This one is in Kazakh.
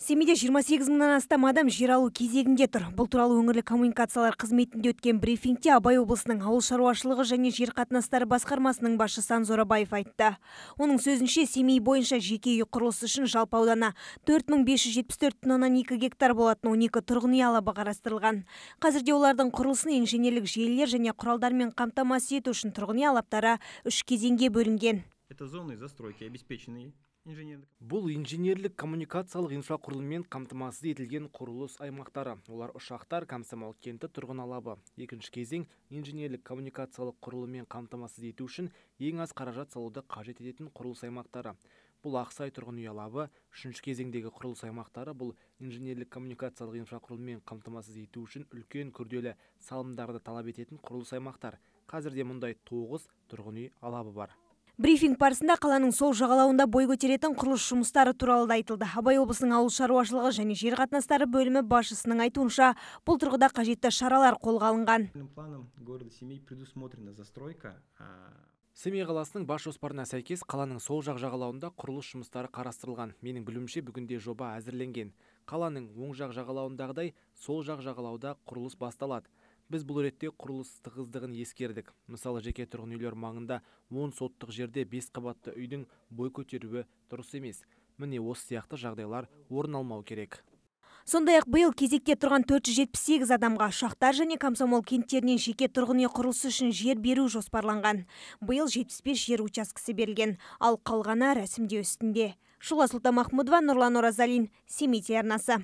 семейде 28 сегіз мыңнан астам адам жер алу кезегінде тұр бұл туралы өңірлік коммуникациялар қызметінде өткен брифингте абай облысының ауыл шаруашылығы және жер қатынастары басқармасының басшысы анзорабаев айтты оның сөзінше семей бойынша жеке үй құрылысы үшін жалпы ауданы төрт мың гектар болатын 12 тұрғын үй алабы қарастырылған қазірде олардың құрылысын инженерлік желілер және құралдармен қамтамасыз ету үшін тұрғын үй алаптары үш кезеңге бөлінген инженерлік бұл инженерлік коммуникациялық инфрақұрылыммен қамтамасыз етілген құрылыс аймақтары олар ұшақтар комсомол кенті тұрғын алабы екінші кезең инженерлік коммуникациялық құрылыммен қамтамасыз ету үшін ең аз қаражат салуды қажет ететін құрылыс аймақтары бұл ақсай тұрғын үй алабы үшінші кезеңдегі құрылыс аймақтары бұл инженерлік коммуникациялық инфрақұрылыммен қамтамасыз ету үшін үлкен күрделі салымдарды талап ететін құрылыс аймақтар қазірде мұндай тоғыз тұрғын үй алабы бар брифинг барысында қаланың сол жағалауында бой көтеретін құрылыс жұмыстары туралы да айтылды абай облысының ауыл шаруашылығы және жер қатынастары бөлімі басшысының айтуынша бұл тұрғыда қажетті шаралар қолға алынған планом города семей предусмотрена застройка семей қаласының бас жоспарына сәйкес қаланың сол жақ жағалауында құрылыс жұмыстары қарастырылған менің білуімше бүгінде жоба әзірленген қаланың оң жақ жағалауындағыдай сол жақ жағалауда құрылыс басталады біз бұл ретте құрылыс тығыздығын ескердік мысалы жеке тұрғын үйлер маңында 10 соттық жерде бес қабатты үйдің бой көтеруі дұрыс емес міне осы сияқты жағдайлар орын алмау керек сондай ақ биыл кезекте тұрған 478 адамға шақтар және комсомол кенттерінен жеке тұрғын үй құрылысы үшін жер беру жоспарланған биыл 75 жер учаскесі берілген ал қалғаны рәсімдеу үстінде шұла сұлтанмахмұдова нұрлан оразалин семей телеарнасы